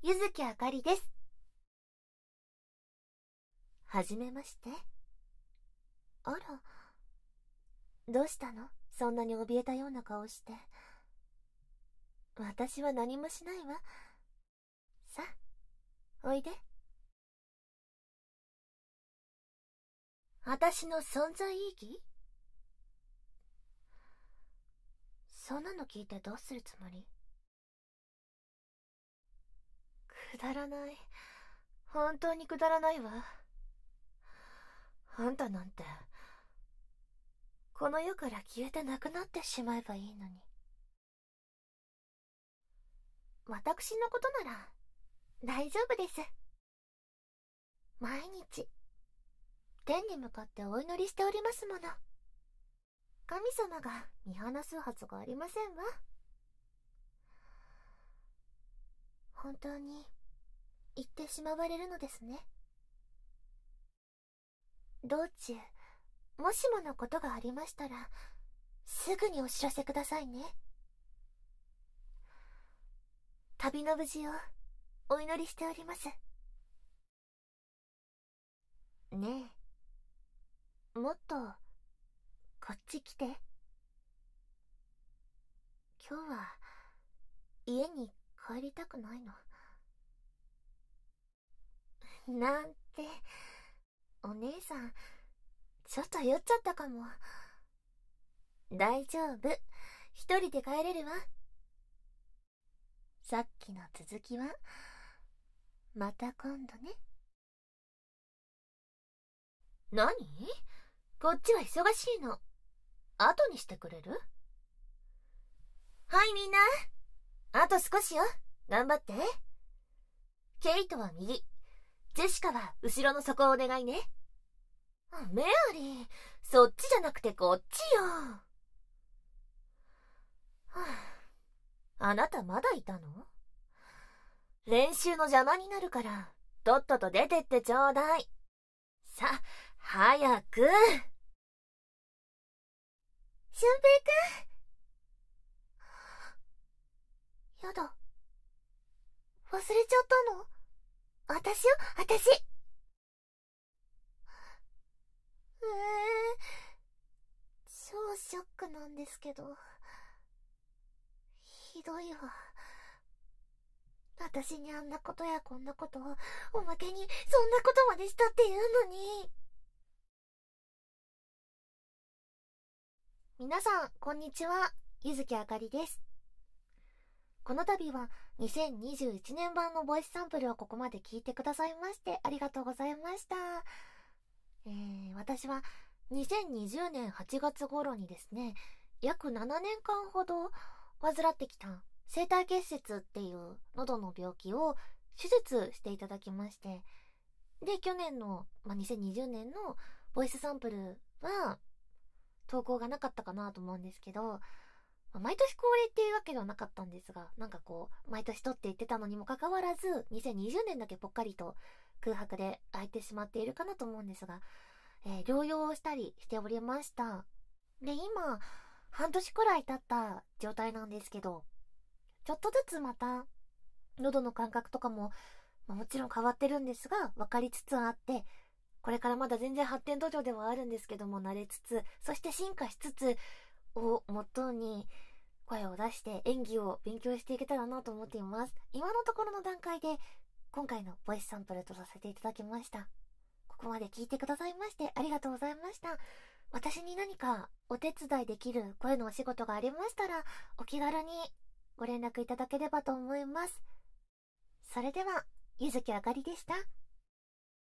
ゆずきあかりです。はじめまして。あら、どうしたのそんなに怯えたような顔して。私は何もしないわ。さ、おいで。私の存在意義そんなの聞いてどうするつもりくだらない。本当にくだらないわ。あんたなんて、この世から消えてなくなってしまえばいいのに。私のことなら、大丈夫です。毎日、天に向かってお祈りしておりますもの。神様が見放すはずがありませんわ。本当に行ってしまわれるのですね道中もしものことがありましたらすぐにお知らせくださいね旅の無事をお祈りしておりますねえもっとこっち来て今日は家に帰りたくないの。なんて、お姉さん、ちょっと酔っちゃったかも。大丈夫。一人で帰れるわ。さっきの続きは、また今度ね。何こっちは忙しいの。後にしてくれるはいみんな。あと少しよ。頑張って。ケイトは右、ジェシカは後ろの底をお願いね。メアリー、そっちじゃなくてこっちよ。あなたまだいたの練習の邪魔になるから、とっとと出てってちょうだい。さ、早く。俊平くん、私よ、私。えー、超ショックなんですけど。ひどいわ。私にあんなことやこんなことを、おまけにそんなことまでしたっていうのに。皆さん、こんにちは。ゆずきあかりです。この度は2021年版のボイスサンプルをここまで聞いてくださいましてありがとうございました。えー、私は2020年8月頃にですね、約7年間ほど患ってきた生体結節っていう喉の病気を手術していただきまして、で、去年の、まあ、2020年のボイスサンプルは投稿がなかったかなと思うんですけど、まあ、毎年恒例っていうわけではなかったんですが、なんかこう、毎年撮って言ってたのにもかかわらず、2020年だけぽっかりと空白で空いてしまっているかなと思うんですが、えー、療養をしたりしておりました。で、今、半年くらい経った状態なんですけど、ちょっとずつまた、喉の感覚とかも、まあ、もちろん変わってるんですが、分かりつつあって、これからまだ全然発展途上ではあるんですけども、慣れつつ、そして進化しつつをもとに、声を出して演技を勉強していけたらなと思っています。今のところの段階で、今回のボイスサンプルとさせていただきました。ここまで聞いてくださいましてありがとうございました。私に何かお手伝いできる声のお仕事がありましたら、お気軽にご連絡いただければと思います。それでは、ゆずきあかりでした。